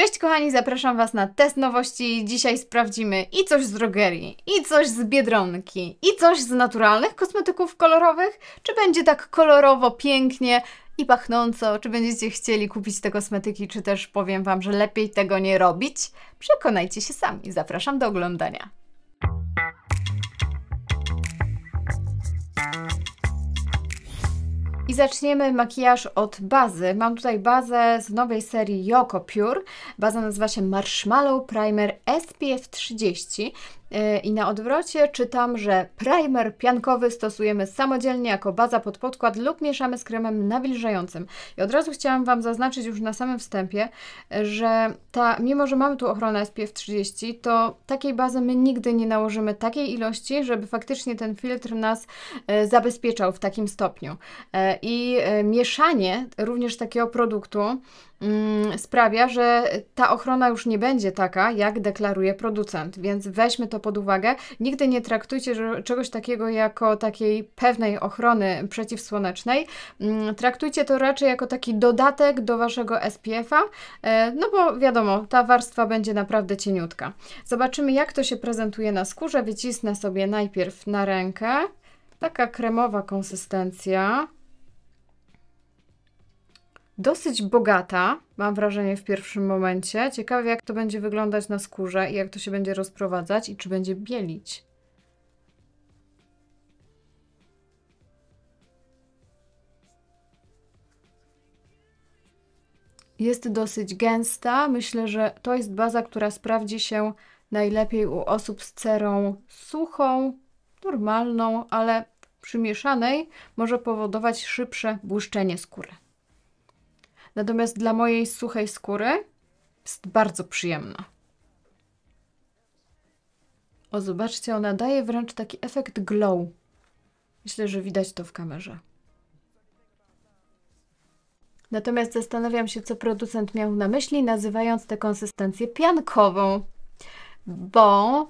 Cześć kochani, zapraszam Was na test nowości. Dzisiaj sprawdzimy i coś z drogerii, i coś z biedronki, i coś z naturalnych kosmetyków kolorowych. Czy będzie tak kolorowo, pięknie i pachnąco? Czy będziecie chcieli kupić te kosmetyki, czy też powiem Wam, że lepiej tego nie robić? Przekonajcie się sami. Zapraszam do oglądania. I zaczniemy makijaż od bazy. Mam tutaj bazę z nowej serii Yoko Pure. Baza nazywa się Marshmallow Primer SPF 30. E, I na odwrocie czytam, że primer piankowy stosujemy samodzielnie jako baza pod podkład lub mieszamy z kremem nawilżającym. I od razu chciałam Wam zaznaczyć już na samym wstępie, że ta, mimo że mamy tu ochronę SPF 30, to takiej bazy my nigdy nie nałożymy takiej ilości, żeby faktycznie ten filtr nas e, zabezpieczał w takim stopniu. E, I mieszanie również takiego produktu Mm, sprawia, że ta ochrona już nie będzie taka, jak deklaruje producent, więc weźmy to pod uwagę. Nigdy nie traktujcie czegoś takiego jako takiej pewnej ochrony przeciwsłonecznej. Mm, traktujcie to raczej jako taki dodatek do waszego SPF-a, e, no bo wiadomo, ta warstwa będzie naprawdę cieniutka. Zobaczymy, jak to się prezentuje na skórze. Wycisnę sobie najpierw na rękę. Taka kremowa konsystencja dosyć bogata, mam wrażenie w pierwszym momencie. Ciekawe jak to będzie wyglądać na skórze i jak to się będzie rozprowadzać i czy będzie bielić. Jest dosyć gęsta. Myślę, że to jest baza, która sprawdzi się najlepiej u osób z cerą suchą, normalną, ale przymieszanej, może powodować szybsze błyszczenie skóry. Natomiast dla mojej suchej skóry jest bardzo przyjemna. O, zobaczcie, ona daje wręcz taki efekt glow. Myślę, że widać to w kamerze. Natomiast zastanawiam się, co producent miał na myśli, nazywając tę konsystencję piankową, bo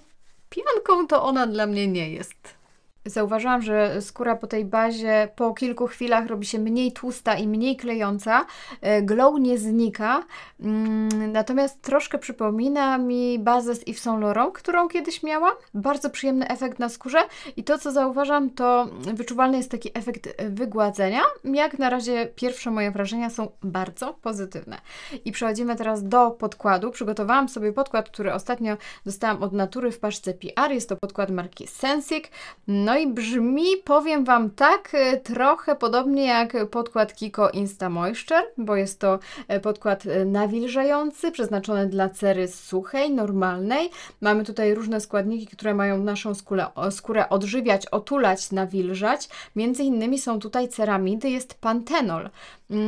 pianką to ona dla mnie nie jest. Zauważyłam, że skóra po tej bazie po kilku chwilach robi się mniej tłusta i mniej klejąca. E, glow nie znika, mm, natomiast troszkę przypomina mi bazę z Yves Saint Laurent, którą kiedyś miałam. Bardzo przyjemny efekt na skórze i to, co zauważam, to wyczuwalny jest taki efekt wygładzenia. Jak na razie pierwsze moje wrażenia są bardzo pozytywne. I przechodzimy teraz do podkładu. Przygotowałam sobie podkład, który ostatnio dostałam od Natury w paczce PR. Jest to podkład marki Sensic. No no i brzmi, powiem Wam tak, e, trochę podobnie jak podkład Kiko Insta Moisture, bo jest to e, podkład e, nawilżający, przeznaczony dla cery suchej, normalnej. Mamy tutaj różne składniki, które mają naszą skórę, skórę odżywiać, otulać, nawilżać. Między innymi są tutaj ceramidy, jest pantenol. Mm,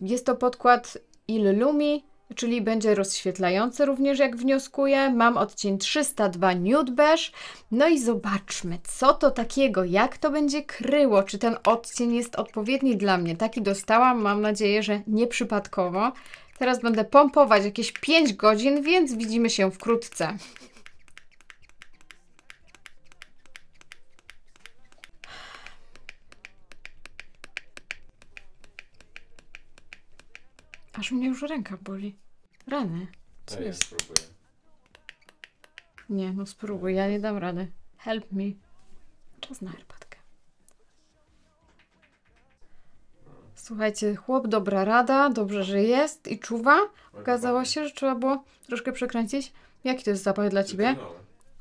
jest to podkład Illumi czyli będzie rozświetlający również, jak wnioskuję. Mam odcień 302 Nude Beige. No i zobaczmy, co to takiego, jak to będzie kryło, czy ten odcień jest odpowiedni dla mnie. Taki dostałam, mam nadzieję, że nieprzypadkowo. Teraz będę pompować jakieś 5 godzin, więc widzimy się wkrótce. Aż mnie już ręka boli. Rany. Co ja jest? spróbuję. Nie, no spróbuj, ja nie dam rady. Help me. Czas na herbatkę. Słuchajcie, chłop, dobra rada, dobrze, że jest i czuwa. Okazało się, że trzeba było troszkę przekręcić. Jaki to jest zapach dla ciebie?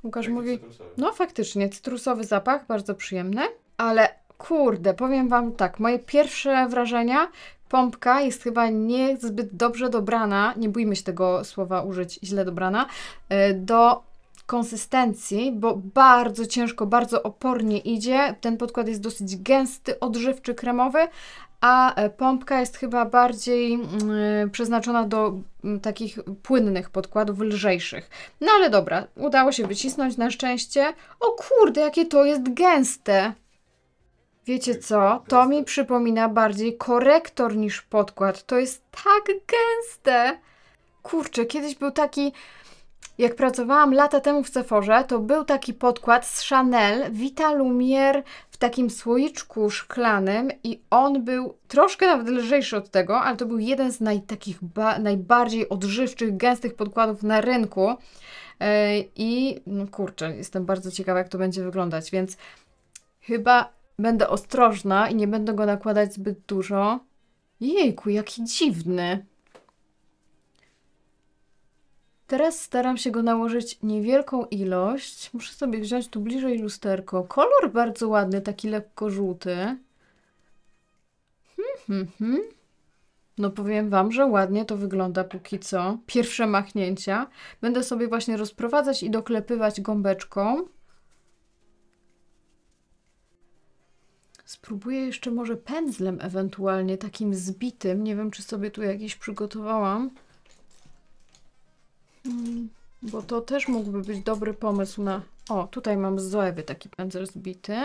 Łukasz mówi, no faktycznie, cytrusowy zapach, bardzo przyjemny, ale kurde, powiem wam tak, moje pierwsze wrażenia pompka jest chyba niezbyt dobrze dobrana, nie bójmy się tego słowa użyć, źle dobrana, e, do konsystencji, bo bardzo ciężko, bardzo opornie idzie. Ten podkład jest dosyć gęsty, odżywczy, kremowy, a e, pompka jest chyba bardziej mm, e, przeznaczona do mm, takich płynnych podkładów, lżejszych. No ale dobra, udało się wycisnąć na szczęście. O kurde, jakie to jest gęste! Wiecie co? To mi przypomina bardziej korektor niż podkład. To jest tak gęste. Kurczę, kiedyś był taki. Jak pracowałam lata temu w Seforze, to był taki podkład z Chanel Vita w takim słoiczku szklanym i on był troszkę nawet lżejszy od tego, ale to był jeden z naj, takich najbardziej odżywczych, gęstych podkładów na rynku. E, I no kurczę, jestem bardzo ciekawa, jak to będzie wyglądać, więc chyba Będę ostrożna i nie będę go nakładać zbyt dużo. Jejku, jaki dziwny. Teraz staram się go nałożyć niewielką ilość. Muszę sobie wziąć tu bliżej lusterko. Kolor bardzo ładny, taki lekko żółty. Hmm, hmm, hmm. No powiem Wam, że ładnie to wygląda póki co. Pierwsze machnięcia. Będę sobie właśnie rozprowadzać i doklepywać gąbeczką. Spróbuję jeszcze może pędzlem ewentualnie, takim zbitym. Nie wiem, czy sobie tu jakiś przygotowałam. Mm, bo to też mógłby być dobry pomysł na... O, tutaj mam z Zoewy taki pędzel zbity.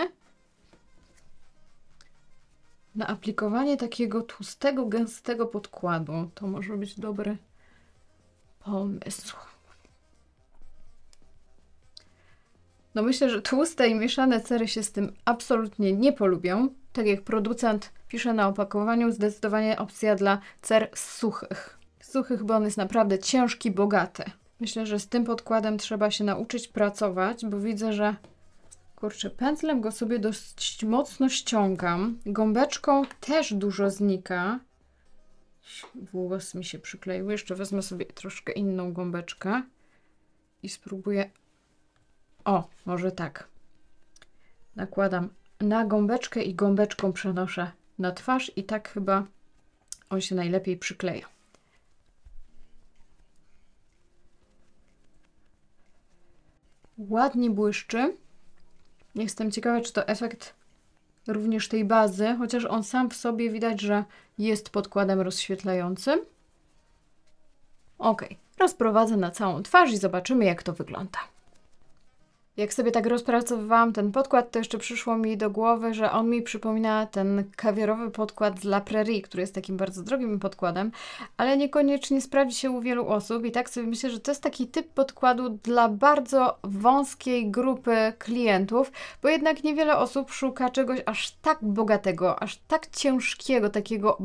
Na aplikowanie takiego tłustego, gęstego podkładu. To może być dobry pomysł. No myślę, że tłuste i mieszane cery się z tym absolutnie nie polubią. Tak jak producent pisze na opakowaniu, zdecydowanie opcja dla cer suchych. Suchych, bo on jest naprawdę ciężki, bogaty. Myślę, że z tym podkładem trzeba się nauczyć pracować, bo widzę, że kurczę, pędzlem go sobie dość mocno ściągam. Gąbeczką też dużo znika. Włos mi się przykleił. Jeszcze wezmę sobie troszkę inną gąbeczkę i spróbuję o, może tak. Nakładam na gąbeczkę i gąbeczką przenoszę na twarz i tak chyba on się najlepiej przykleja. Ładnie błyszczy. Jestem ciekawa, czy to efekt również tej bazy, chociaż on sam w sobie widać, że jest podkładem rozświetlającym. Ok, rozprowadzę na całą twarz i zobaczymy, jak to wygląda. Jak sobie tak rozpracowywałam ten podkład, to jeszcze przyszło mi do głowy, że on mi przypomina ten kawiarowy podkład z La Prairie, który jest takim bardzo drogim podkładem, ale niekoniecznie sprawdzi się u wielu osób i tak sobie myślę, że to jest taki typ podkładu dla bardzo wąskiej grupy klientów, bo jednak niewiele osób szuka czegoś aż tak bogatego, aż tak ciężkiego, takiego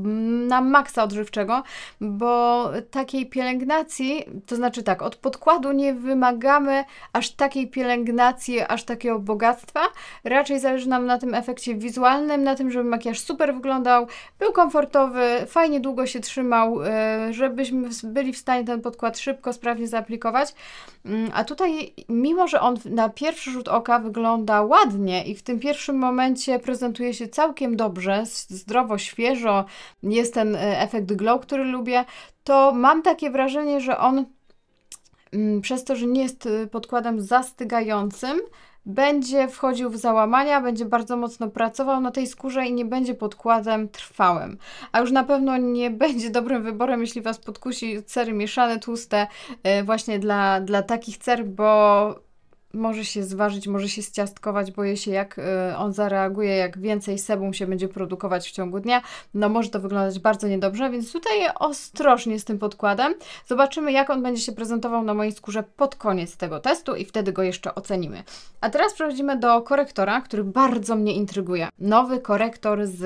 na maksa odżywczego, bo takiej pielęgnacji, to znaczy tak, od podkładu nie wymagamy aż takiej pielęgnacji, kombinacje aż takiego bogactwa. Raczej zależy nam na tym efekcie wizualnym, na tym, żeby makijaż super wyglądał, był komfortowy, fajnie długo się trzymał, e, żebyśmy byli w stanie ten podkład szybko, sprawnie zaaplikować. Mm, a tutaj, mimo że on na pierwszy rzut oka wygląda ładnie i w tym pierwszym momencie prezentuje się całkiem dobrze, zdrowo, świeżo, jest ten e, efekt glow, który lubię, to mam takie wrażenie, że on Mm, przez to, że nie jest y, podkładem zastygającym, będzie wchodził w załamania, będzie bardzo mocno pracował na tej skórze i nie będzie podkładem trwałym. A już na pewno nie będzie dobrym wyborem, jeśli Was podkusi cery mieszane, tłuste, y, właśnie dla, dla takich cer, bo może się zważyć, może się ściastkować, boję się jak y, on zareaguje, jak więcej sebum się będzie produkować w ciągu dnia, no może to wyglądać bardzo niedobrze, więc tutaj ostrożnie z tym podkładem. Zobaczymy jak on będzie się prezentował na mojej skórze pod koniec tego testu i wtedy go jeszcze ocenimy. A teraz przechodzimy do korektora, który bardzo mnie intryguje. Nowy korektor z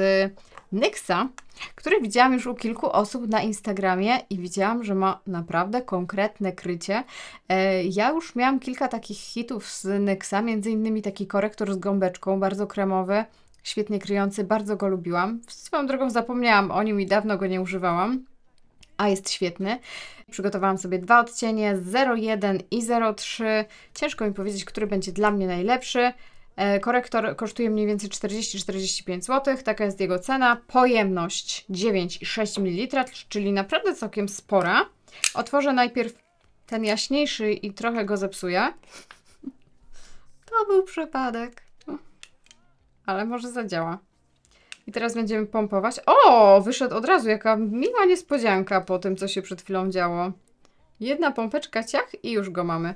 Nyxa, który widziałam już u kilku osób na Instagramie i widziałam, że ma naprawdę konkretne krycie. E, ja już miałam kilka takich hitów z Nyxa, między innymi taki korektor z gąbeczką, bardzo kremowy, świetnie kryjący, bardzo go lubiłam. Swoją drogą zapomniałam o nim i dawno go nie używałam, a jest świetny. Przygotowałam sobie dwa odcienie 01 i 03. Ciężko mi powiedzieć, który będzie dla mnie najlepszy. E, korektor kosztuje mniej więcej 40-45 zł, taka jest jego cena. Pojemność 9,6 ml, czyli naprawdę całkiem spora. Otworzę najpierw ten jaśniejszy i trochę go zepsuję. To był przypadek. Ale może zadziała. I teraz będziemy pompować. O, wyszedł od razu, jaka miła niespodzianka po tym, co się przed chwilą działo. Jedna pompeczka ciach i już go mamy.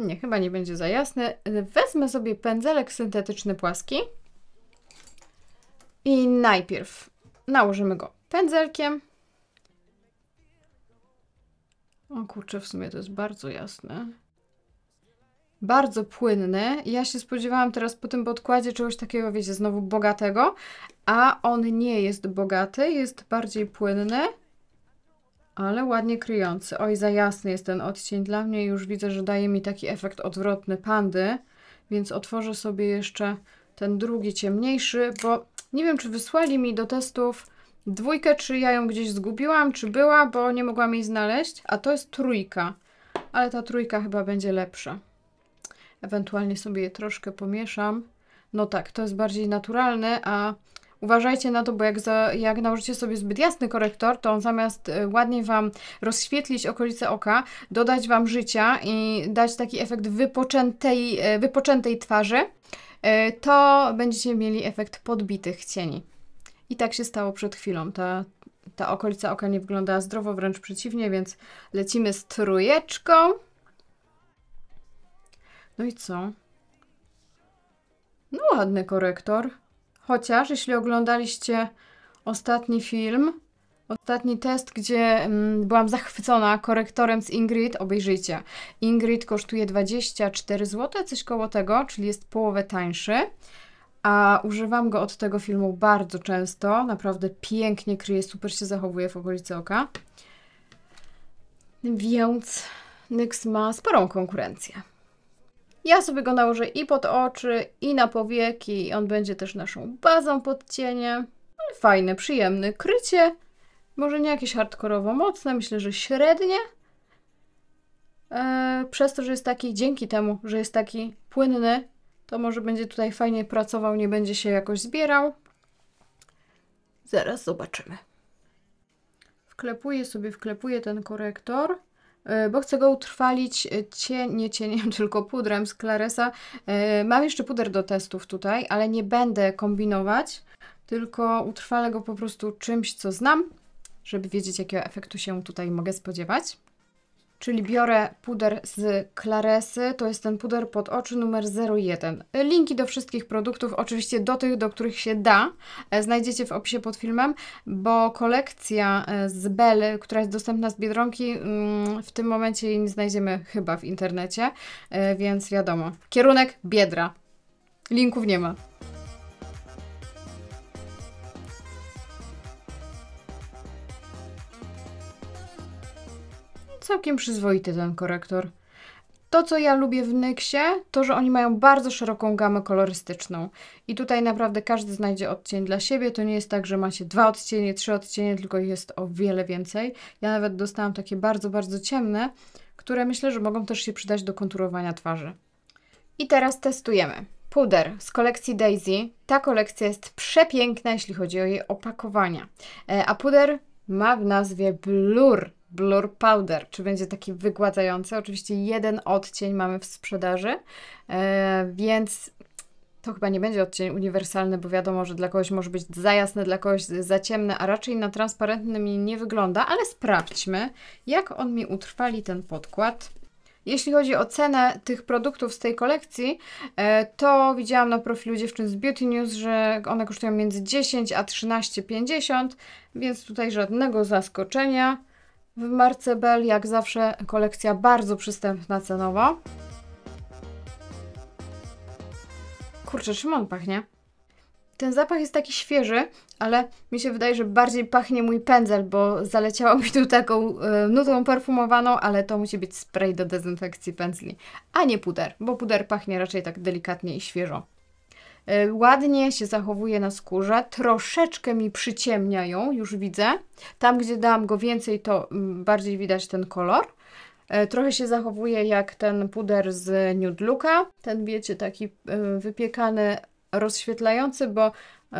Nie, chyba nie będzie za jasne. Y, wezmę sobie pędzelek syntetyczny płaski i najpierw nałożymy go pędzelkiem. O kurczę, w sumie to jest bardzo jasne. Bardzo płynny. Ja się spodziewałam teraz po tym podkładzie czegoś takiego, wiecie, znowu bogatego, a on nie jest bogaty, jest bardziej płynny ale ładnie kryjący. Oj, za jasny jest ten odcień dla mnie. Już widzę, że daje mi taki efekt odwrotny pandy, więc otworzę sobie jeszcze ten drugi ciemniejszy, bo nie wiem, czy wysłali mi do testów dwójkę, czy ja ją gdzieś zgubiłam, czy była, bo nie mogłam jej znaleźć, a to jest trójka, ale ta trójka chyba będzie lepsza. Ewentualnie sobie je troszkę pomieszam. No tak, to jest bardziej naturalne, a Uważajcie na to, bo jak, za, jak nałożycie sobie zbyt jasny korektor, to on zamiast y, ładnie Wam rozświetlić okolice oka, dodać Wam życia i dać taki efekt wypoczętej, y, wypoczętej twarzy, y, to będziecie mieli efekt podbitych cieni. I tak się stało przed chwilą. Ta, ta okolica oka nie wyglądała zdrowo, wręcz przeciwnie, więc lecimy z trójeczką. No i co? No ładny korektor. Chociaż jeśli oglądaliście ostatni film, ostatni test, gdzie mm, byłam zachwycona korektorem z Ingrid, obejrzyjcie. Ingrid kosztuje 24 zł, coś koło tego, czyli jest połowę tańszy. A używam go od tego filmu bardzo często. Naprawdę pięknie kryje, super się zachowuje w okolicy oka. Więc Nyx ma sporą konkurencję. Ja sobie go nałożę i pod oczy, i na powieki. On będzie też naszą bazą pod cienie. przyjemne Krycie może nie jakieś hardkorowo mocne, myślę, że średnie. Eee, przez to, że jest taki, dzięki temu, że jest taki płynny, to może będzie tutaj fajnie pracował, nie będzie się jakoś zbierał. Zaraz zobaczymy. Wklepuję sobie, wklepuję ten korektor. E, bo chcę go utrwalić e, cień, nie cieniem, tylko pudrem z Claresa. E, mam jeszcze puder do testów tutaj, ale nie będę kombinować, tylko utrwalę go po prostu czymś, co znam, żeby wiedzieć, jakiego efektu się tutaj mogę spodziewać czyli biorę puder z Claresy, to jest ten puder pod oczy numer 01. Linki do wszystkich produktów, oczywiście do tych, do których się da, e, znajdziecie w opisie pod filmem, bo kolekcja e, z Bell, która jest dostępna z Biedronki, mm, w tym momencie jej nie znajdziemy chyba w internecie, e, więc wiadomo. Kierunek Biedra. Linków nie ma. całkiem przyzwoity ten korektor. To, co ja lubię w Nyxie, to, że oni mają bardzo szeroką gamę kolorystyczną. I tutaj naprawdę każdy znajdzie odcień dla siebie. To nie jest tak, że macie dwa odcienie, trzy odcienie, tylko jest o wiele więcej. Ja nawet dostałam takie bardzo, bardzo ciemne, które myślę, że mogą też się przydać do konturowania twarzy. I teraz testujemy. Puder z kolekcji Daisy. Ta kolekcja jest przepiękna, jeśli chodzi o jej opakowania. E, a puder ma w nazwie Blur. Blur Powder. Czy będzie taki wygładzający? Oczywiście jeden odcień mamy w sprzedaży, e, więc to chyba nie będzie odcień uniwersalny, bo wiadomo, że dla kogoś może być za jasny, dla kogoś za ciemny, a raczej na transparentny mi nie wygląda, ale sprawdźmy, jak on mi utrwali ten podkład. Jeśli chodzi o cenę tych produktów z tej kolekcji, e, to widziałam na profilu dziewczyn z Beauty News, że one kosztują między 10 a 13,50, więc tutaj żadnego zaskoczenia. W marce Bell jak zawsze kolekcja bardzo przystępna cenowo. Kurczę, czym on pachnie? Ten zapach jest taki świeży, ale mi się wydaje, że bardziej pachnie mój pędzel, bo zaleciało mi tu taką y, e, nutą perfumowaną, ale to musi być spray do dezynfekcji pędzli, a nie puder, bo puder pachnie raczej tak delikatnie i świeżo. E, ładnie się zachowuje na skórze, troszeczkę mi przyciemnia ją, już widzę. Tam, gdzie dałam go więcej, to mm, bardziej widać ten kolor. E, trochę się zachowuje jak ten puder z Nude Looka, ten wiecie, taki e, wypiekany, rozświetlający, bo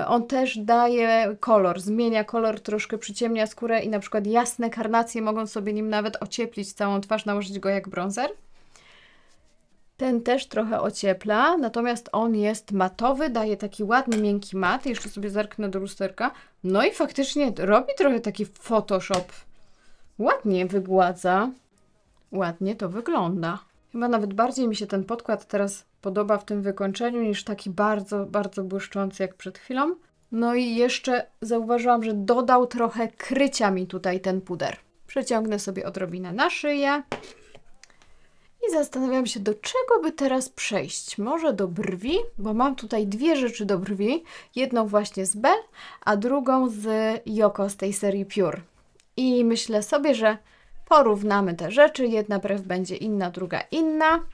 on też daje kolor, zmienia kolor, troszkę przyciemnia skórę i na przykład jasne karnacje mogą sobie nim nawet ocieplić całą twarz, nałożyć go jak bronzer. Ten też trochę ociepla, natomiast on jest matowy, daje taki ładny, miękki mat. Jeszcze sobie zerknę do lusterka. No i faktycznie robi trochę taki Photoshop. Ładnie wygładza. Ładnie to wygląda. Chyba nawet bardziej mi się ten podkład teraz podoba w tym wykończeniu niż taki bardzo, bardzo błyszczący jak przed chwilą. No i jeszcze zauważyłam, że dodał trochę krycia mi tutaj ten puder. Przeciągnę sobie odrobinę na szyję. I zastanawiam się, do czego by teraz przejść. Może do brwi, bo mam tutaj dwie rzeczy do brwi. Jedną właśnie z Bell, a drugą z Yoko z tej serii Pure. I myślę sobie, że porównamy te rzeczy. Jedna brew będzie inna, druga inna.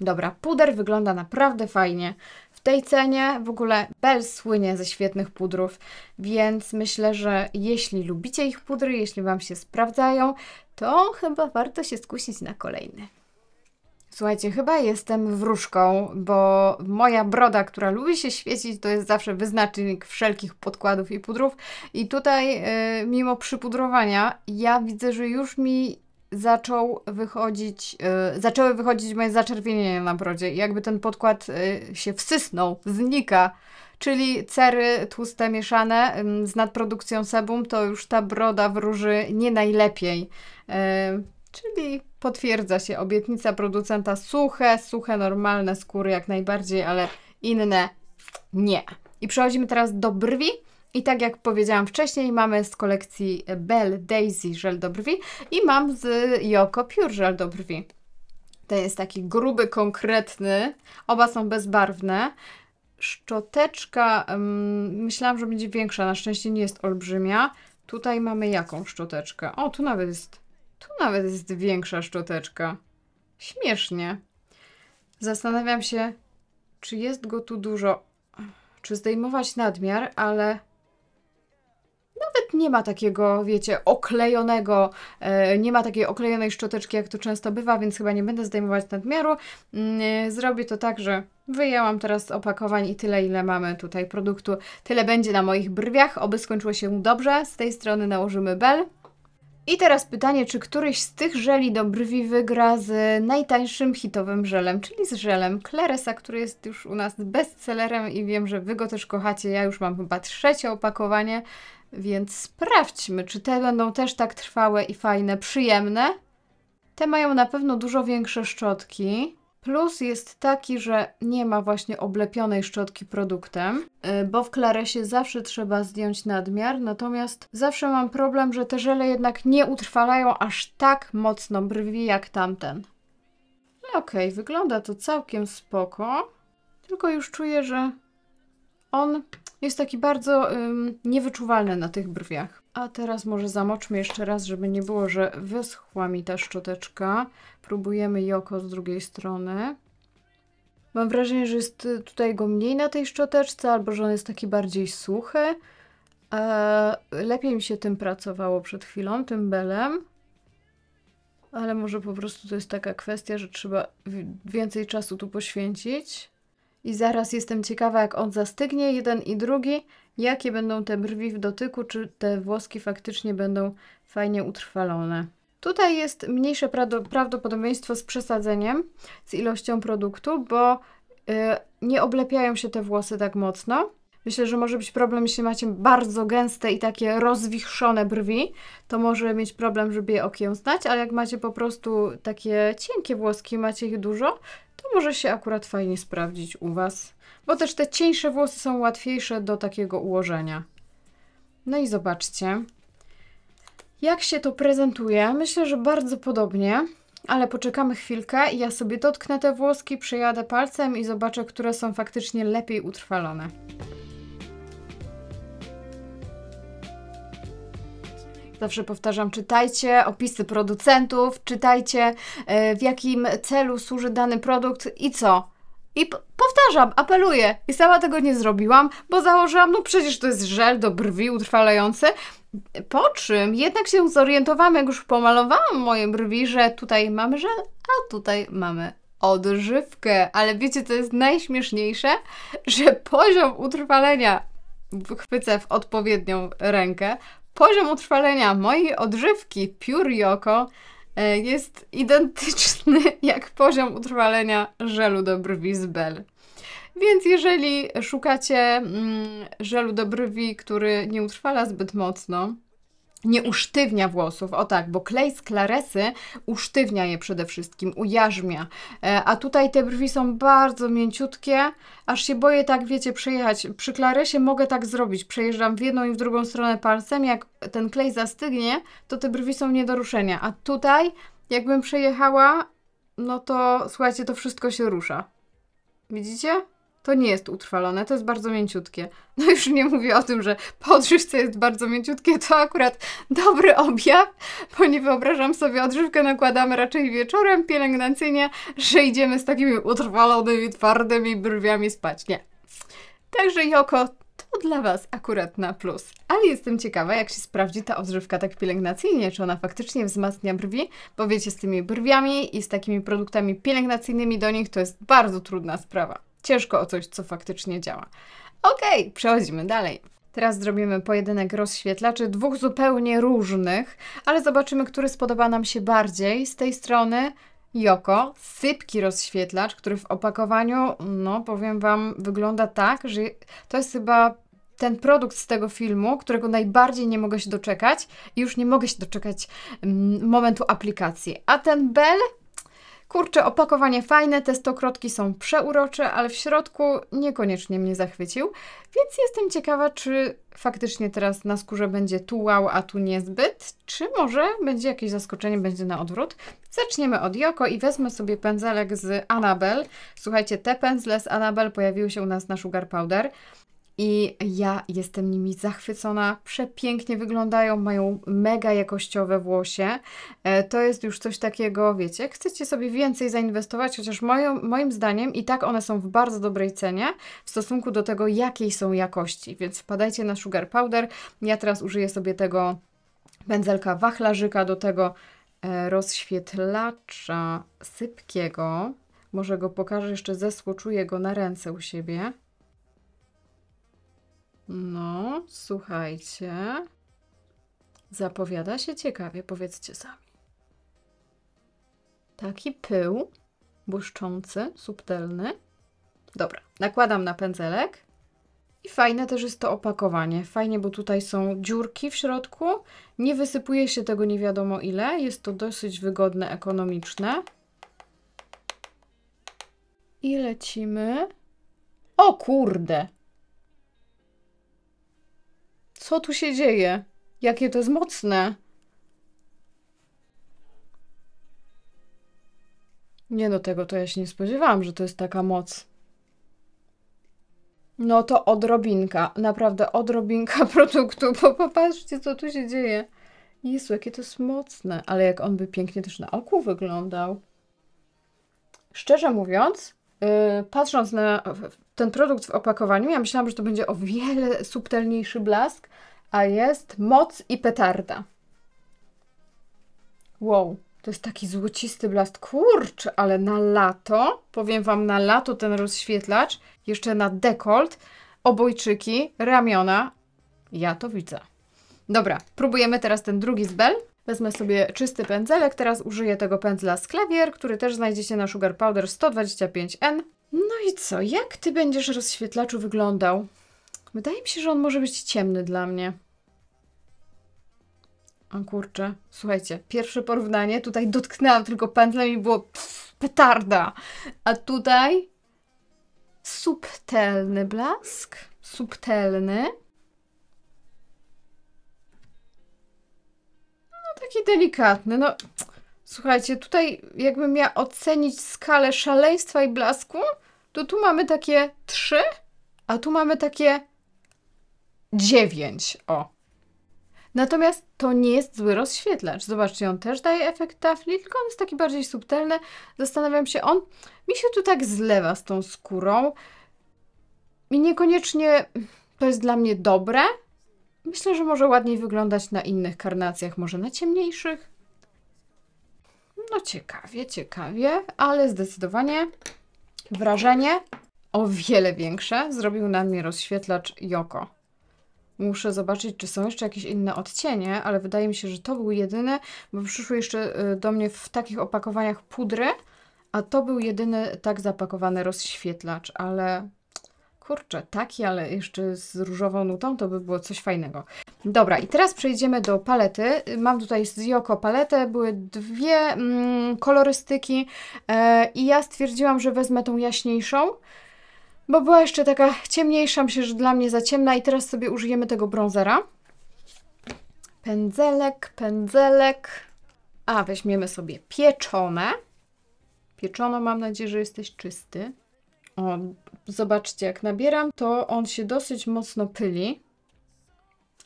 Dobra, puder wygląda naprawdę fajnie. W tej cenie w ogóle Bell słynie ze świetnych pudrów, więc myślę, że jeśli lubicie ich pudry, jeśli Wam się sprawdzają, to chyba warto się skusić na kolejny. Słuchajcie, chyba jestem wróżką, bo moja broda, która lubi się świecić, to jest zawsze wyznacznik wszelkich podkładów i pudrów. I tutaj, y, mimo przypudrowania, ja widzę, że już mi zaczął wychodzić, y, zaczęły wychodzić moje zaczerwienienia na brodzie. I jakby ten podkład y, się wsysnął, znika. Czyli cery tłuste mieszane z nadprodukcją sebum, to już ta broda wróży nie najlepiej. Czyli potwierdza się obietnica producenta suche, suche, normalne skóry jak najbardziej, ale inne nie. I przechodzimy teraz do brwi. I tak jak powiedziałam wcześniej, mamy z kolekcji Belle Daisy żel do brwi i mam z Yoko Pure żel do brwi. To jest taki gruby, konkretny. Oba są bezbarwne. Szczoteczka, myślałam, że będzie większa, na szczęście nie jest olbrzymia. Tutaj mamy jaką szczoteczkę? O, tu nawet jest tu nawet jest większa szczoteczka. Śmiesznie. Zastanawiam się, czy jest go tu dużo. Czy zdejmować nadmiar, ale nawet nie ma takiego, wiecie, oklejonego, e, nie ma takiej oklejonej szczoteczki, jak to często bywa, więc chyba nie będę zdejmować nadmiaru. Mm, e, zrobię to tak, że wyjęłam teraz z opakowań i tyle, ile mamy tutaj produktu, tyle będzie na moich brwiach, oby skończyło się dobrze. Z tej strony nałożymy bel. I teraz pytanie, czy któryś z tych żeli do brwi wygra z najtańszym hitowym żelem, czyli z żelem Kleresa, który jest już u nas bestsellerem i wiem, że Wy go też kochacie. Ja już mam chyba trzecie opakowanie, więc sprawdźmy, czy te będą też tak trwałe i fajne, przyjemne. Te mają na pewno dużo większe szczotki. Plus jest taki, że nie ma właśnie oblepionej szczotki produktem, y, bo w klaresie zawsze trzeba zdjąć nadmiar, natomiast zawsze mam problem, że te żele jednak nie utrwalają aż tak mocno brwi jak tamten. No okej, okay, wygląda to całkiem spoko, tylko już czuję, że on jest taki bardzo ym, niewyczuwalny na tych brwiach. A teraz może zamoczmy jeszcze raz, żeby nie było, że wyschła mi ta szczoteczka. Próbujemy joko z drugiej strony. Mam wrażenie, że jest y, tutaj go mniej na tej szczoteczce, albo że on jest taki bardziej suchy. Eee, lepiej mi się tym pracowało przed chwilą, tym belem. Ale może po prostu to jest taka kwestia, że trzeba więcej czasu tu poświęcić. I zaraz jestem ciekawa, jak on zastygnie, jeden i drugi, jakie będą te brwi w dotyku, czy te włoski faktycznie będą fajnie utrwalone. Tutaj jest mniejsze prawdopodobieństwo z przesadzeniem, z ilością produktu, bo y, nie oblepiają się te włosy tak mocno. Myślę, że może być problem, jeśli macie bardzo gęste i takie rozwichrzone brwi, to może mieć problem, żeby je znać, ale jak macie po prostu takie cienkie włoski, macie ich dużo, to może się akurat fajnie sprawdzić u Was, bo też te cieńsze włosy są łatwiejsze do takiego ułożenia. No i zobaczcie, jak się to prezentuje. Myślę, że bardzo podobnie, ale poczekamy chwilkę i ja sobie dotknę te włoski, przejadę palcem i zobaczę, które są faktycznie lepiej utrwalone. Zawsze powtarzam, czytajcie opisy producentów, czytajcie e, w jakim celu służy dany produkt i co. I powtarzam, apeluję. I sama tego nie zrobiłam, bo założyłam, no przecież to jest żel do brwi utrwalający. Po czym jednak się zorientowałam, jak już pomalowałam moje brwi, że tutaj mamy żel, a tutaj mamy odżywkę. Ale wiecie, co jest najśmieszniejsze? Że poziom utrwalenia chwycę w odpowiednią rękę, Poziom utrwalenia mojej odżywki Pure Yoko e, jest identyczny jak poziom utrwalenia żelu do brwi z Bell. Więc jeżeli szukacie mm, żelu do brwi, który nie utrwala zbyt mocno, nie usztywnia włosów, o tak, bo klej z klaresy usztywnia je przede wszystkim, ujarzmia, e, a tutaj te brwi są bardzo mięciutkie, aż się boję tak, wiecie, przejechać. Przy klaresie mogę tak zrobić, przejeżdżam w jedną i w drugą stronę palcem, jak ten klej zastygnie, to te brwi są nie do ruszenia, a tutaj jakbym przejechała, no to słuchajcie, to wszystko się rusza. Widzicie? To nie jest utrwalone, to jest bardzo mięciutkie. No już nie mówię o tym, że po odżywce jest bardzo mięciutkie, to akurat dobry objaw, bo nie wyobrażam sobie, odżywkę nakładamy raczej wieczorem pielęgnacyjnie, że idziemy z takimi utrwalonymi, twardymi brwiami spać. Nie. Także Joko, to dla Was akurat na plus. Ale jestem ciekawa, jak się sprawdzi ta odżywka tak pielęgnacyjnie, czy ona faktycznie wzmacnia brwi, bo wiecie, z tymi brwiami i z takimi produktami pielęgnacyjnymi do nich to jest bardzo trudna sprawa ciężko o coś, co faktycznie działa. Okej, okay, przechodzimy dalej. Teraz zrobimy pojedynek rozświetlaczy, dwóch zupełnie różnych, ale zobaczymy, który spodoba nam się bardziej. Z tej strony Joko, sypki rozświetlacz, który w opakowaniu, no powiem Wam, wygląda tak, że to jest chyba ten produkt z tego filmu, którego najbardziej nie mogę się doczekać i już nie mogę się doczekać mm, momentu aplikacji. A ten Bell Kurczę, opakowanie fajne, te stokrotki są przeurocze, ale w środku niekoniecznie mnie zachwycił, więc jestem ciekawa, czy faktycznie teraz na skórze będzie tu wow, a tu niezbyt, czy może będzie jakieś zaskoczenie, będzie na odwrót. Zaczniemy od Joko i wezmę sobie pędzelek z Anabel. Słuchajcie, te pędzle z Anabel pojawiły się u nas na Sugar Powder i ja jestem nimi zachwycona. Przepięknie wyglądają, mają mega jakościowe włosie. E, to jest już coś takiego, wiecie, jak chcecie sobie więcej zainwestować, chociaż moją, moim zdaniem i tak one są w bardzo dobrej cenie w stosunku do tego, jakiej są jakości. Więc wpadajcie na Sugar Powder. Ja teraz użyję sobie tego pędzelka wachlarzyka do tego e, rozświetlacza sypkiego. Może go pokażę, jeszcze zesłoczuję go na ręce u siebie. No, słuchajcie. Zapowiada się ciekawie, powiedzcie sami. Taki pył błyszczący, subtelny. Dobra, nakładam na pędzelek. I fajne też jest to opakowanie. Fajnie, bo tutaj są dziurki w środku. Nie wysypuje się tego nie wiadomo ile. Jest to dosyć wygodne, ekonomiczne. I lecimy. O kurde! Co tu się dzieje? Jakie to jest mocne? Nie do no tego, to ja się nie spodziewałam, że to jest taka moc. No to odrobinka, naprawdę odrobinka produktu, bo popatrzcie, co tu się dzieje. Jezu, jakie to jest mocne, ale jak on by pięknie też na oku wyglądał. Szczerze mówiąc, yy, patrząc na ten produkt w opakowaniu, ja myślałam, że to będzie o wiele subtelniejszy blask, a jest moc i petarda. Wow, to jest taki złocisty blask. Kurcz, ale na lato, powiem Wam, na lato ten rozświetlacz, jeszcze na dekolt, obojczyki, ramiona. Ja to widzę. Dobra, próbujemy teraz ten drugi z Bell. Wezmę sobie czysty pędzelek, teraz użyję tego pędzla z klawier, który też znajdziecie na Sugar Powder 125N. No i co? Jak ty będziesz rozświetlaczu wyglądał? Wydaje mi się, że on może być ciemny dla mnie. O kurczę, słuchajcie, pierwsze porównanie, tutaj dotknęłam tylko pętlem i było petarda. A tutaj subtelny blask, subtelny. No taki delikatny, no Słuchajcie, tutaj jakbym miała ocenić skalę szaleństwa i blasku, to tu mamy takie 3, a tu mamy takie 9. O. Natomiast to nie jest zły rozświetlacz. Zobaczcie, on też daje efekt tafli, tylko on jest taki bardziej subtelny. Zastanawiam się, on mi się tu tak zlewa z tą skórą i niekoniecznie to jest dla mnie dobre. Myślę, że może ładniej wyglądać na innych karnacjach, może na ciemniejszych no ciekawie, ciekawie, ale zdecydowanie wrażenie o wiele większe zrobił na mnie rozświetlacz Joko. Muszę zobaczyć, czy są jeszcze jakieś inne odcienie, ale wydaje mi się, że to był jedyny, bo przyszły jeszcze y, do mnie w takich opakowaniach pudry, a to był jedyny tak zapakowany rozświetlacz, ale Kurczę, taki, ale jeszcze z różową nutą to by było coś fajnego. Dobra, i teraz przejdziemy do palety. Mam tutaj z Yoko paletę, były dwie mm, kolorystyki e, i ja stwierdziłam, że wezmę tą jaśniejszą, bo była jeszcze taka ciemniejsza, myślę, że dla mnie za ciemna i teraz sobie użyjemy tego brązera. Pędzelek, pędzelek, a weźmiemy sobie pieczone. Pieczono, mam nadzieję, że jesteś czysty. O, Zobaczcie, jak nabieram, to on się dosyć mocno pyli.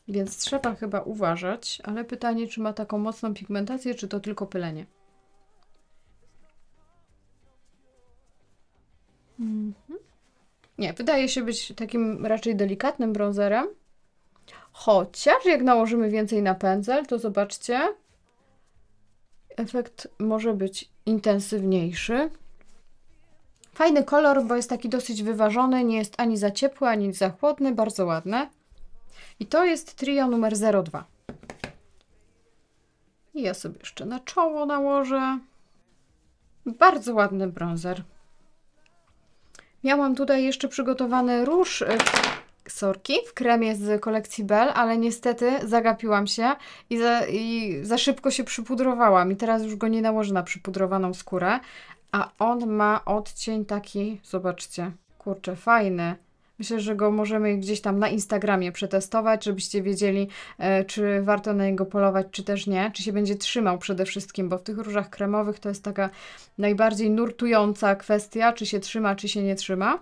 Więc trzeba chyba uważać, ale pytanie, czy ma taką mocną pigmentację, czy to tylko pylenie. Mhm. Nie, wydaje się być takim raczej delikatnym brązerem. Chociaż jak nałożymy więcej na pędzel, to zobaczcie, efekt może być intensywniejszy. Fajny kolor, bo jest taki dosyć wyważony, nie jest ani za ciepły, ani za chłodny, bardzo ładny. I to jest trio numer 02. I ja sobie jeszcze na czoło nałożę. Bardzo ładny bronzer. Miałam tutaj jeszcze przygotowany róż y, sorki w kremie z kolekcji Bell, ale niestety zagapiłam się i za, i za, szybko się przypudrowałam i teraz już go nie nałożę na przypudrowaną skórę, a on ma odcień taki, zobaczcie, kurczę, fajny. Myślę, że go możemy gdzieś tam na Instagramie przetestować, żebyście wiedzieli, e, czy warto na niego polować, czy też nie, czy się będzie trzymał przede wszystkim, bo w tych różach kremowych to jest taka najbardziej nurtująca kwestia, czy się trzyma, czy się nie trzyma.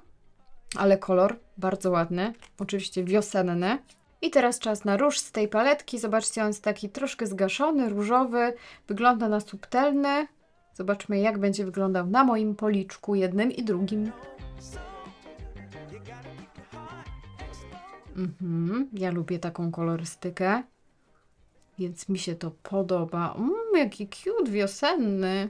Ale kolor bardzo ładny, oczywiście wiosenny. I teraz czas na róż z tej paletki. Zobaczcie, on jest taki troszkę zgaszony, różowy, wygląda na subtelny, Zobaczmy, jak będzie wyglądał na moim policzku jednym i drugim. Mhm, ja lubię taką kolorystykę, więc mi się to podoba. Mmm, jaki cute, wiosenny.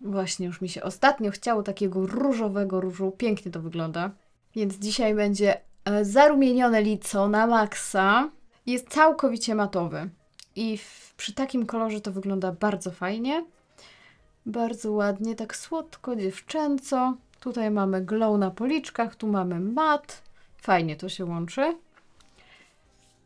Właśnie już mi się ostatnio chciało takiego różowego różu. Pięknie to wygląda. Więc dzisiaj będzie e, zarumienione lico na maksa. Jest całkowicie matowy. I w, przy takim kolorze to wygląda bardzo fajnie. Bardzo ładnie, tak słodko, dziewczęco. Tutaj mamy glow na policzkach, tu mamy mat. Fajnie to się łączy.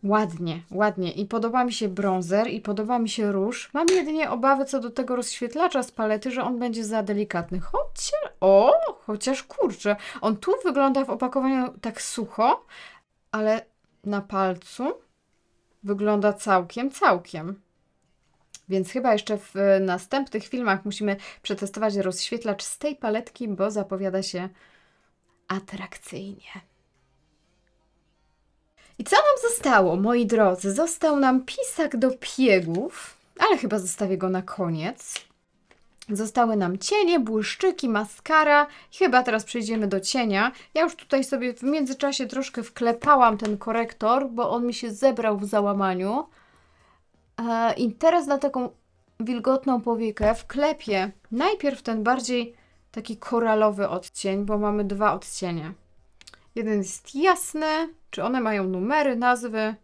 Ładnie, ładnie. I podoba mi się bronzer i podoba mi się róż. Mam jedynie obawy co do tego rozświetlacza z palety, że on będzie za delikatny. Chociaż, o, chociaż kurczę, on tu wygląda w opakowaniu tak sucho, ale na palcu wygląda całkiem, całkiem. Więc chyba jeszcze w następnych filmach musimy przetestować rozświetlacz z tej paletki, bo zapowiada się atrakcyjnie. I co nam zostało, moi drodzy? Został nam pisak do piegów, ale chyba zostawię go na koniec. Zostały nam cienie, błyszczyki, maskara. Chyba teraz przejdziemy do cienia. Ja już tutaj sobie w międzyczasie troszkę wklepałam ten korektor, bo on mi się zebrał w załamaniu. E, I teraz na taką wilgotną powiekę wklepię najpierw ten bardziej taki koralowy odcień, bo mamy dwa odcienie. Jeden jest jasny, czy one mają numery, nazwy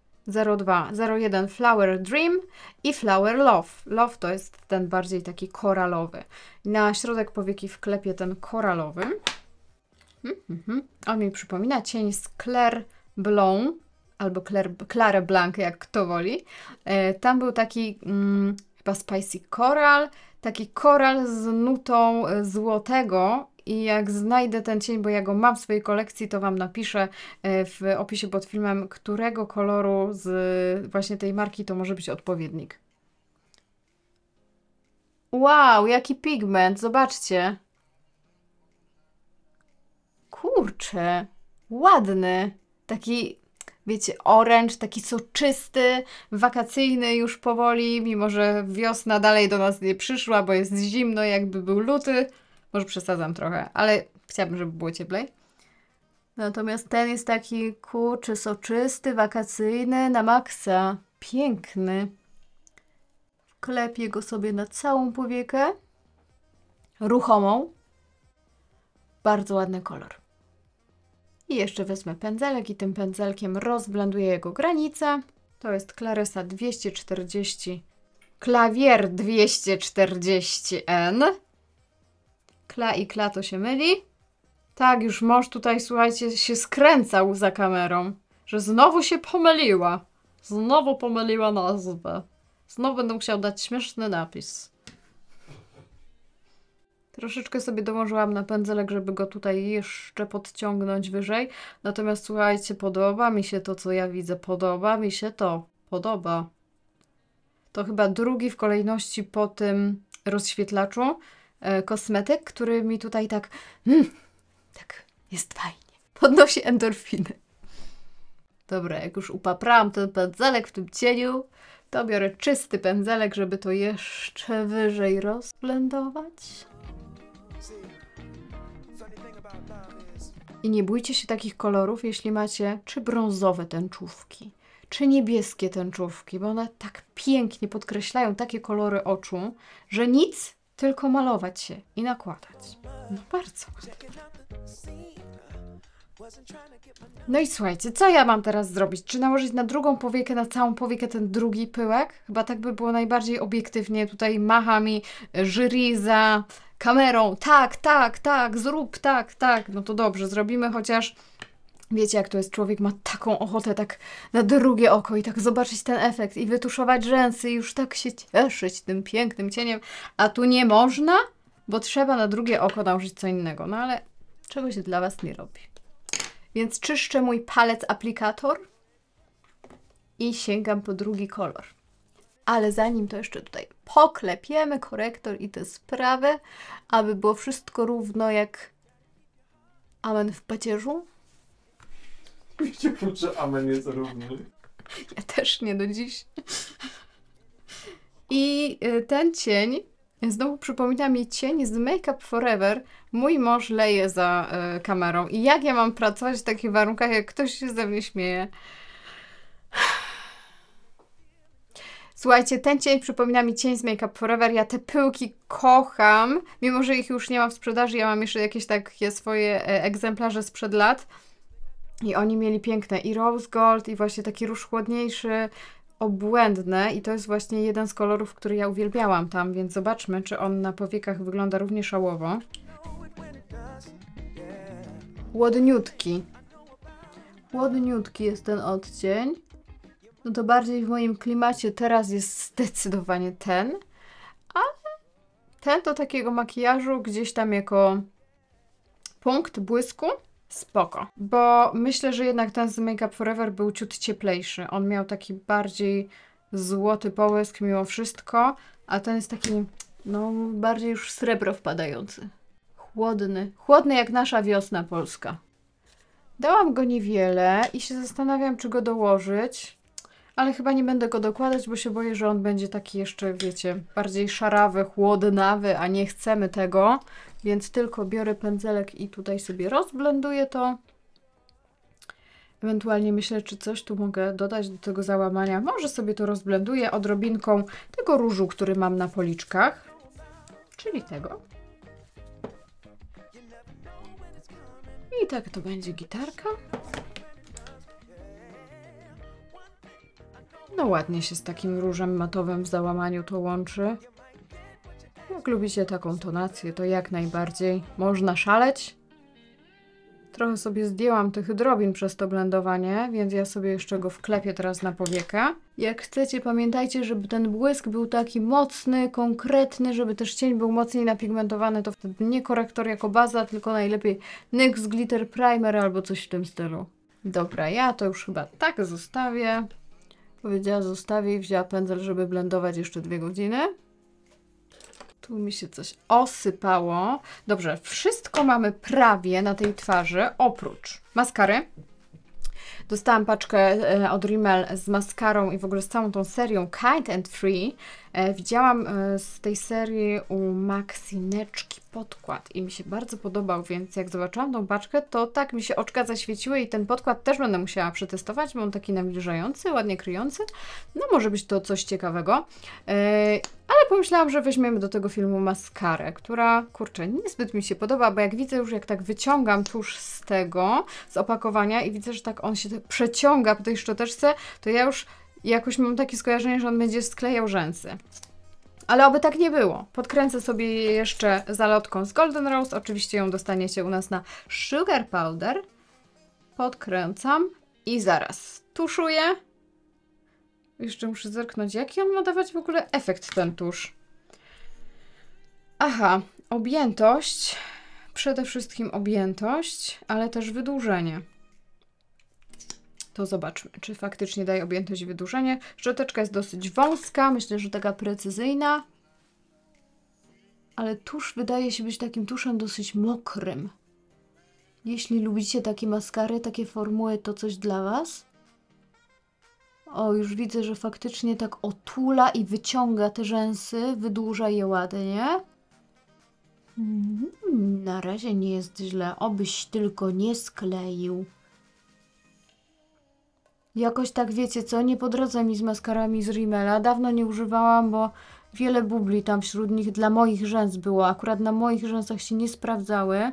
02, 01 Flower Dream i Flower Love. Love to jest ten bardziej taki koralowy. Na środek powieki wklepię ten koralowy. Mm -hmm. On mi przypomina cień z Claire Blond albo Claire, Claire Blanc, jak kto woli. E, tam był taki mm, chyba spicy coral, taki koral z nutą e, złotego i jak znajdę ten cień, bo ja go mam w swojej kolekcji, to Wam napiszę e, w opisie pod filmem, którego koloru z właśnie tej marki to może być odpowiednik. Wow, jaki pigment, zobaczcie. Kurczę, ładny, taki wiecie, oręcz, taki soczysty, wakacyjny już powoli, mimo że wiosna dalej do nas nie przyszła, bo jest zimno, jakby był luty. Może przesadzam trochę, ale chciałabym, żeby było cieplej. Natomiast ten jest taki kurczy, soczysty, wakacyjny, na maksa. Piękny. Wklepię go sobie na całą powiekę. Ruchomą. Bardzo ładny kolor. I jeszcze wezmę pędzelek i tym pędzelkiem rozblenduję jego granice. To jest Clarysa 240, klawier 240N. Kla i kla to się myli. Tak, już mąż tutaj, słuchajcie, się skręcał za kamerą, że znowu się pomyliła. Znowu pomyliła nazwę. Znowu będę musiał dać śmieszny napis. Troszeczkę sobie dołożyłam na pędzelek, żeby go tutaj jeszcze podciągnąć wyżej. Natomiast słuchajcie, podoba mi się to, co ja widzę. Podoba mi się to. Podoba. To chyba drugi w kolejności po tym rozświetlaczu e, kosmetyk, który mi tutaj tak... Mm, tak, jest fajnie. Podnosi endorfiny. Dobra, jak już upaprałam ten pędzelek w tym cieniu, to biorę czysty pędzelek, żeby to jeszcze wyżej rozblendować. I nie bójcie się takich kolorów, jeśli macie czy brązowe tęczówki, czy niebieskie tęczówki, bo one tak pięknie podkreślają takie kolory oczu, że nic, tylko malować się i nakładać. No bardzo. No i słuchajcie, co ja mam teraz zrobić? Czy nałożyć na drugą powiekę, na całą powiekę ten drugi pyłek? Chyba tak by było najbardziej obiektywnie. Tutaj macha mi jury za kamerą. Tak, tak, tak, zrób, tak, tak. No to dobrze, zrobimy chociaż... Wiecie, jak to jest, człowiek ma taką ochotę tak na drugie oko i tak zobaczyć ten efekt i wytuszować rzęsy i już tak się cieszyć tym pięknym cieniem, a tu nie można, bo trzeba na drugie oko nałożyć co innego. No ale czego się dla Was nie robi. Więc czyszczę mój palec aplikator i sięgam po drugi kolor. Ale zanim to jeszcze tutaj poklepiemy korektor i te sprawy, aby było wszystko równo jak amen w pacierzu. Widzicie, kurczę amen jest równy? Ja też nie do dziś. I y, ten cień znowu przypomina mi cień z Make Up Forever, Mój mąż leje za y, kamerą. I jak ja mam pracować w takich warunkach, jak ktoś się ze mnie śmieje? Słuchajcie, ten cień przypomina mi cień z Make Up Forever. Ja te pyłki kocham, mimo że ich już nie mam w sprzedaży. Ja mam jeszcze jakieś takie swoje e, egzemplarze sprzed lat. I oni mieli piękne i rose gold, i właśnie taki róż chłodniejszy, obłędne. I to jest właśnie jeden z kolorów, który ja uwielbiałam tam, więc zobaczmy, czy on na powiekach wygląda równie szałowo. Łodniutki. Łodniutki jest ten odcień. No to bardziej w moim klimacie teraz jest zdecydowanie ten. Ale ten do takiego makijażu gdzieś tam jako punkt błysku spoko. Bo myślę, że jednak ten z Make Up Forever był ciut cieplejszy. On miał taki bardziej złoty połysk mimo wszystko, a ten jest taki no bardziej już srebro wpadający chłodny, chłodny jak nasza wiosna polska. Dałam go niewiele i się zastanawiam, czy go dołożyć, ale chyba nie będę go dokładać, bo się boję, że on będzie taki jeszcze, wiecie, bardziej szarawy, chłodnawy, a nie chcemy tego, więc tylko biorę pędzelek i tutaj sobie rozblenduję to. Ewentualnie myślę, czy coś tu mogę dodać do tego załamania. Może sobie to rozblenduję odrobinką tego różu, który mam na policzkach, czyli tego. tak to będzie gitarka? No ładnie się z takim różem matowym w załamaniu to łączy. Jak lubicie taką tonację, to jak najbardziej można szaleć, Trochę sobie zdjęłam tych drobin przez to blendowanie, więc ja sobie jeszcze go wklepię teraz na powiekę. Jak chcecie, pamiętajcie, żeby ten błysk był taki mocny, konkretny, żeby też cień był mocniej napigmentowany, to wtedy nie korektor jako baza, tylko najlepiej NYX Glitter Primer albo coś w tym stylu. Dobra, ja to już chyba tak zostawię. Powiedziała zostawię i wzięła pędzel, żeby blendować jeszcze dwie godziny. Tu mi się coś osypało. Dobrze, wszystko mamy prawie na tej twarzy, oprócz maskary. Dostałam paczkę e, od Rimmel z maskarą i w ogóle z całą tą serią Kind and Free. E, widziałam e, z tej serii u Maxineczki podkład i mi się bardzo podobał, więc jak zobaczyłam tą paczkę, to tak mi się oczka zaświeciły i ten podkład też będę musiała przetestować, bo on taki nawilżający, ładnie kryjący. No może być to coś ciekawego. E, ale pomyślałam, że weźmiemy do tego filmu maskarę, która, kurczę, niezbyt mi się podoba, bo jak widzę już, jak tak wyciągam tuż z tego, z opakowania i widzę, że tak on się przeciąga po tej szczoteczce, to ja już jakoś mam takie skojarzenie, że on będzie sklejał rzęsy. Ale aby tak nie było. Podkręcę sobie je jeszcze zalotką z Golden Rose. Oczywiście ją dostaniecie u nas na Sugar Powder. Podkręcam i zaraz tuszuję. Jeszcze muszę zerknąć, jaki on ma dawać w ogóle efekt ten tusz. Aha, objętość. Przede wszystkim objętość, ale też wydłużenie to zobaczmy, czy faktycznie daje objętość i wydłużenie. Szczoteczka jest dosyć wąska, myślę, że taka precyzyjna. Ale tusz wydaje się być takim tuszem dosyć mokrym. Jeśli lubicie takie maskary, takie formuły, to coś dla Was. O, już widzę, że faktycznie tak otula i wyciąga te rzęsy, wydłuża je ładnie. Hmm, na razie nie jest źle, obyś tylko nie skleił. Jakoś tak wiecie co, nie po drodze mi z maskarami z Rimmela. Dawno nie używałam, bo wiele bubli tam wśród nich dla moich rzęs było. Akurat na moich rzęsach się nie sprawdzały,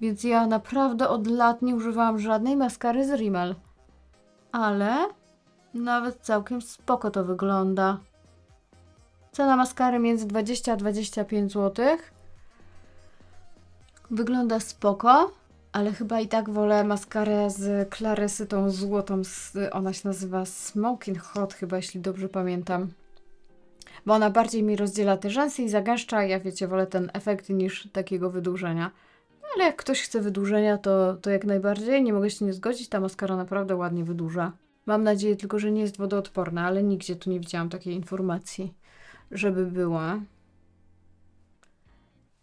więc ja naprawdę od lat nie używałam żadnej maskary z Rimmel. Ale nawet całkiem spoko to wygląda. Cena maskary między 20 a 25 zł. Wygląda spoko ale chyba i tak wolę maskarę z Clarysy, tą złotą, ona się nazywa Smoking Hot chyba, jeśli dobrze pamiętam. Bo ona bardziej mi rozdziela te rzęsy i zagęszcza, ja wiecie, wolę ten efekt niż takiego wydłużenia. No, ale jak ktoś chce wydłużenia, to, to jak najbardziej, nie mogę się nie zgodzić, ta maskara naprawdę ładnie wydłuża. Mam nadzieję tylko, że nie jest wodoodporna, ale nigdzie tu nie widziałam takiej informacji, żeby była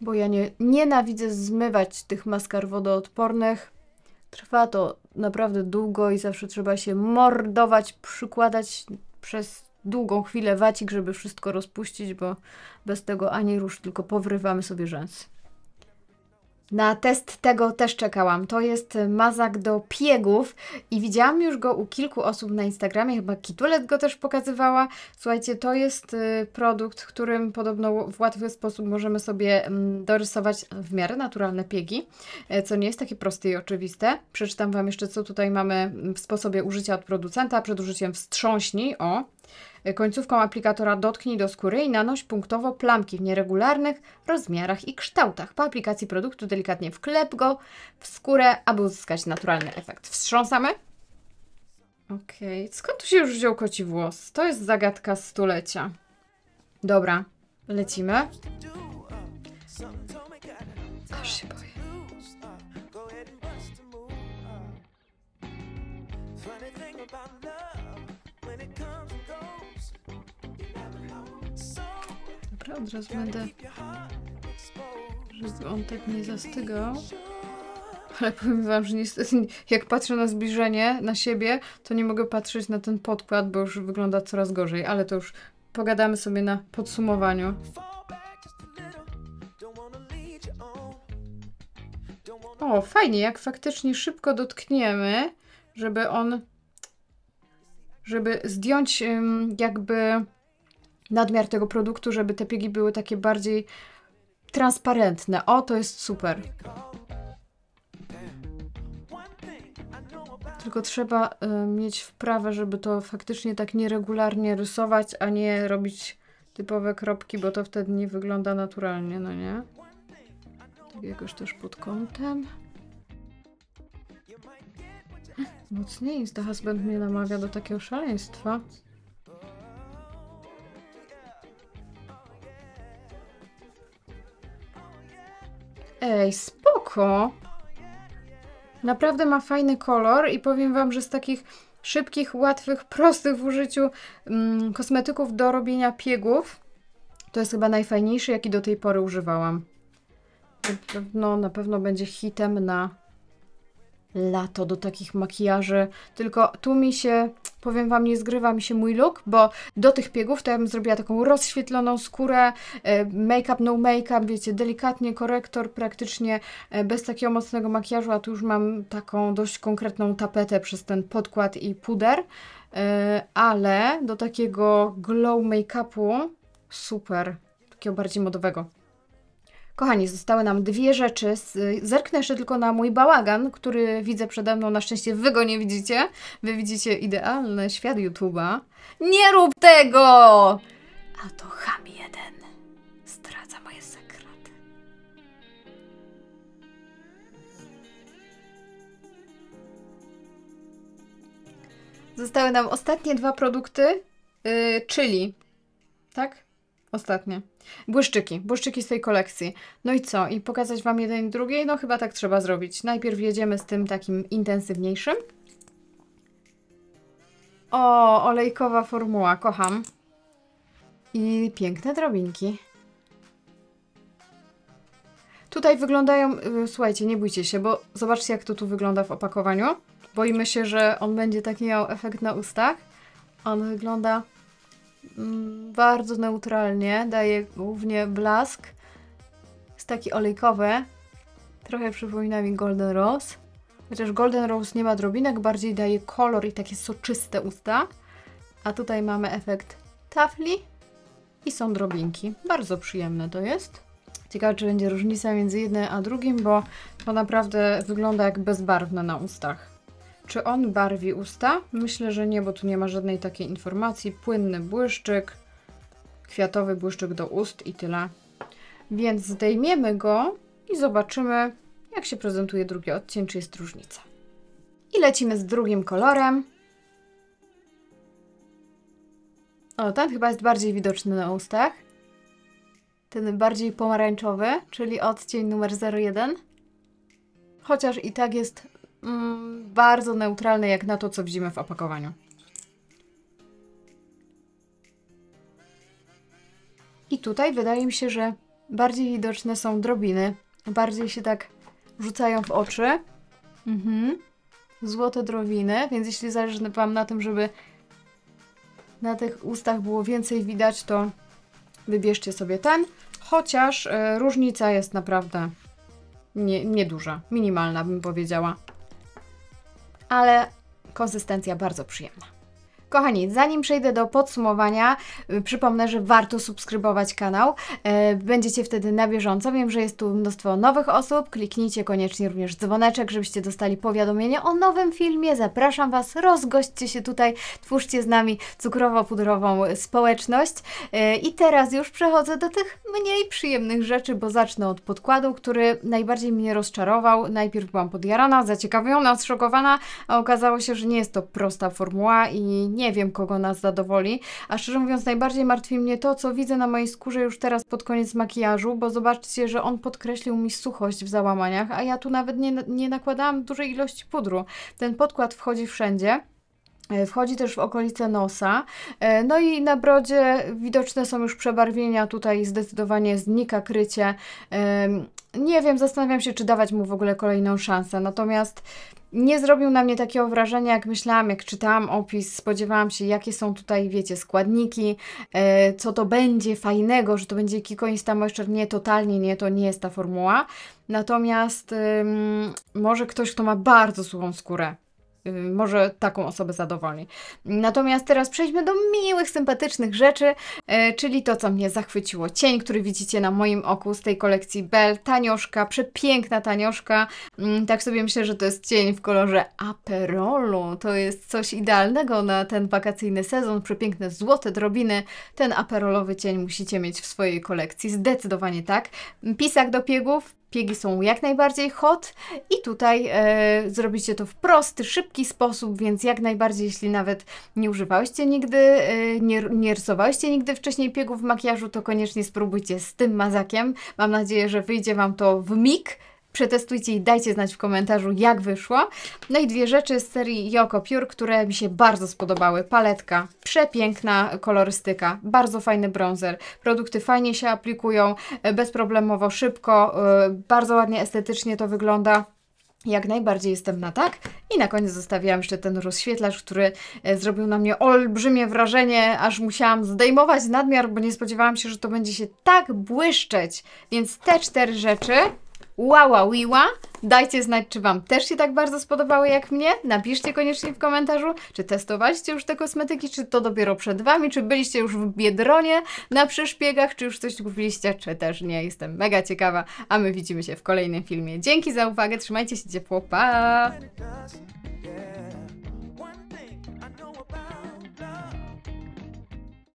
bo ja nie, nienawidzę zmywać tych maskar wodoodpornych. Trwa to naprawdę długo i zawsze trzeba się mordować, przykładać przez długą chwilę wacik, żeby wszystko rozpuścić, bo bez tego ani rusz, tylko powrywamy sobie rzęsy. Na test tego też czekałam. To jest mazak do piegów i widziałam już go u kilku osób na Instagramie, chyba Kitulet go też pokazywała. Słuchajcie, to jest y, produkt, którym podobno w łatwy sposób możemy sobie mm, dorysować w miarę naturalne piegi, e, co nie jest takie proste i oczywiste. Przeczytam Wam jeszcze, co tutaj mamy w sposobie użycia od producenta. Przed użyciem wstrząśnij, o, Końcówką aplikatora dotknij do skóry i nanoś punktowo plamki w nieregularnych rozmiarach i kształtach. Po aplikacji produktu delikatnie wklep go w skórę, aby uzyskać naturalny efekt. Wstrząsamy. Okej, okay. skąd tu się już wziął koci włos? To jest zagadka stulecia. Dobra, lecimy. Aż się boję. Dobra, od razu będę... Żeby on tak nie zastygał. Ale powiem wam, że niestety jak patrzę na zbliżenie, na siebie, to nie mogę patrzeć na ten podkład, bo już wygląda coraz gorzej. Ale to już pogadamy sobie na podsumowaniu. O, fajnie, jak faktycznie szybko dotkniemy, żeby on, żeby zdjąć jakby nadmiar tego produktu, żeby te piegi były takie bardziej transparentne. O, to jest super. Tylko trzeba y, mieć wprawę, żeby to faktycznie tak nieregularnie rysować, a nie robić typowe kropki, bo to wtedy nie wygląda naturalnie, no nie? Tak jakoś też pod kątem. Mocniej, Zdachas mnie namawia do takiego szaleństwa. Ej, spoko! Naprawdę ma fajny kolor i powiem Wam, że z takich szybkich, łatwych, prostych w użyciu mm, kosmetyków do robienia piegów, to jest chyba najfajniejszy, jaki do tej pory używałam. No, na pewno będzie hitem na lato do takich makijaży, tylko tu mi się, powiem Wam, nie zgrywa mi się mój look, bo do tych piegów to ja bym zrobiła taką rozświetloną skórę, e, make-up, no make-up, wiecie, delikatnie korektor, praktycznie e, bez takiego mocnego makijażu, a tu już mam taką dość konkretną tapetę przez ten podkład i puder, e, ale do takiego glow make-upu super, takiego bardziej modowego. Kochani, zostały nam dwie rzeczy. Zerknę jeszcze tylko na mój bałagan, który widzę przede mną. Na szczęście wy go nie widzicie. Wy widzicie idealny świat YouTube'a. Nie rób tego! A to ham jeden zdradza moje sekrety. Zostały nam ostatnie dwa produkty, yy, czyli... Tak? Ostatnie. Błyszczyki, błyszczyki z tej kolekcji. No i co? I pokazać Wam jeden i No chyba tak trzeba zrobić. Najpierw jedziemy z tym takim intensywniejszym. O, olejkowa formuła, kocham. I piękne drobinki. Tutaj wyglądają, y, słuchajcie, nie bójcie się, bo zobaczcie jak to tu wygląda w opakowaniu. Boimy się, że on będzie taki miał efekt na ustach. On wygląda Mm, bardzo neutralnie, daje głównie blask. Jest taki olejkowy, trochę przypomina mi Golden Rose. Chociaż Golden Rose nie ma drobinek, bardziej daje kolor i takie soczyste usta. A tutaj mamy efekt tafli i są drobinki. Bardzo przyjemne to jest. Ciekawe, czy będzie różnica między jednym a drugim, bo to naprawdę wygląda jak bezbarwne na ustach. Czy on barwi usta? Myślę, że nie, bo tu nie ma żadnej takiej informacji. Płynny błyszczyk, kwiatowy błyszczyk do ust i tyle. Więc zdejmiemy go i zobaczymy, jak się prezentuje drugi odcień, czy jest różnica. I lecimy z drugim kolorem. O, ten chyba jest bardziej widoczny na ustach. Ten bardziej pomarańczowy, czyli odcień numer 01. Chociaż i tak jest Mm, bardzo neutralny jak na to, co widzimy w opakowaniu. I tutaj wydaje mi się, że bardziej widoczne są drobiny. Bardziej się tak rzucają w oczy. Mhm. Złote drobiny, więc jeśli zależy Wam na tym, żeby na tych ustach było więcej widać, to wybierzcie sobie ten. Chociaż y, różnica jest naprawdę nie, nieduża, minimalna bym powiedziała ale konsystencja bardzo przyjemna. Kochani, zanim przejdę do podsumowania, y, przypomnę, że warto subskrybować kanał. Y, będziecie wtedy na bieżąco. Wiem, że jest tu mnóstwo nowych osób. Kliknijcie koniecznie również dzwoneczek, żebyście dostali powiadomienie o nowym filmie. Zapraszam Was, rozgośćcie się tutaj, twórzcie z nami cukrowo-pudrową społeczność. Y, I teraz już przechodzę do tych mniej przyjemnych rzeczy, bo zacznę od podkładu, który najbardziej mnie rozczarował. Najpierw byłam podjarana, zaciekawiona, zszokowana, a okazało się, że nie jest to prosta formuła i nie nie wiem, kogo nas zadowoli. A szczerze mówiąc, najbardziej martwi mnie to, co widzę na mojej skórze już teraz pod koniec makijażu, bo zobaczcie, że on podkreślił mi suchość w załamaniach, a ja tu nawet nie, nie nakładałam dużej ilości pudru. Ten podkład wchodzi wszędzie. E, wchodzi też w okolice nosa. E, no i na brodzie widoczne są już przebarwienia, tutaj zdecydowanie znika krycie nie wiem, zastanawiam się, czy dawać mu w ogóle kolejną szansę. Natomiast nie zrobił na mnie takiego wrażenia, jak myślałam, jak czytałam opis, spodziewałam się, jakie są tutaj, wiecie, składniki, e, co to będzie fajnego, że to będzie Kiko Insta Moisture. Nie, totalnie nie, to nie jest ta formuła. Natomiast może ktoś, kto ma bardzo suchą skórę, Y, może taką osobę zadowoli. Natomiast teraz przejdźmy do miłych, sympatycznych rzeczy, y, czyli to, co mnie zachwyciło. Cień, który widzicie na moim oku z tej kolekcji Bell, tanioszka, przepiękna tanioszka. Mm, tak sobie myślę, że to jest cień w kolorze aperolu. To jest coś idealnego na ten wakacyjny sezon. Przepiękne złote drobiny. Ten aperolowy cień musicie mieć w swojej kolekcji. Zdecydowanie tak. Pisak do piegów, Piegi są jak najbardziej hot i tutaj e, zrobicie to w prosty, szybki sposób, więc jak najbardziej, jeśli nawet nie używałyście nigdy, e, nie, nie rysowałyście nigdy wcześniej piegów w makijażu, to koniecznie spróbujcie z tym mazakiem. Mam nadzieję, że wyjdzie Wam to w mig, Przetestujcie i dajcie znać w komentarzu, jak wyszło. No i dwie rzeczy z serii Yoko Pure, które mi się bardzo spodobały. Paletka, przepiękna kolorystyka, bardzo fajny bronzer. Produkty fajnie się aplikują, e, bezproblemowo, szybko, e, bardzo ładnie estetycznie to wygląda. Jak najbardziej jestem na tak. I na koniec zostawiłam jeszcze ten rozświetlacz, który e, zrobił na mnie olbrzymie wrażenie, aż musiałam zdejmować nadmiar, bo nie spodziewałam się, że to będzie się tak błyszczeć. Więc te cztery rzeczy wow, Wiła. Dajcie znać, czy Wam też się tak bardzo spodobały jak mnie. Napiszcie koniecznie w komentarzu, czy testowaliście już te kosmetyki, czy to dopiero przed Wami, czy byliście już w Biedronie na przeszpiegach, czy już coś kupiliście, czy też nie. Jestem mega ciekawa, a my widzimy się w kolejnym filmie. Dzięki za uwagę, trzymajcie się ciepło, pa!